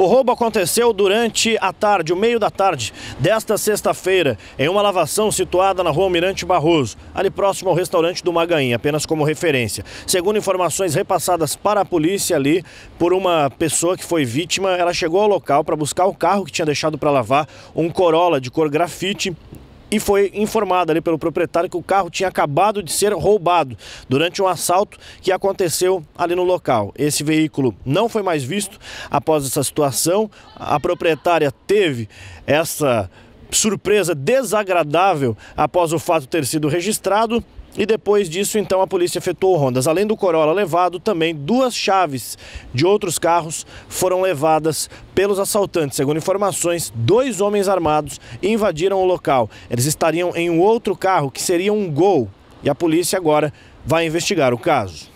O roubo aconteceu durante a tarde, o meio da tarde desta sexta-feira, em uma lavação situada na rua Almirante Barroso, ali próximo ao restaurante do Magainha, apenas como referência. Segundo informações repassadas para a polícia ali por uma pessoa que foi vítima, ela chegou ao local para buscar o carro que tinha deixado para lavar, um Corolla de cor grafite, e foi informado ali pelo proprietário que o carro tinha acabado de ser roubado durante um assalto que aconteceu ali no local. Esse veículo não foi mais visto após essa situação. A proprietária teve essa surpresa desagradável após o fato ter sido registrado e depois disso, então, a polícia efetuou rondas. Além do Corolla levado, também duas chaves de outros carros foram levadas pelos assaltantes. Segundo informações, dois homens armados invadiram o local. Eles estariam em um outro carro que seria um Gol. E a polícia agora vai investigar o caso.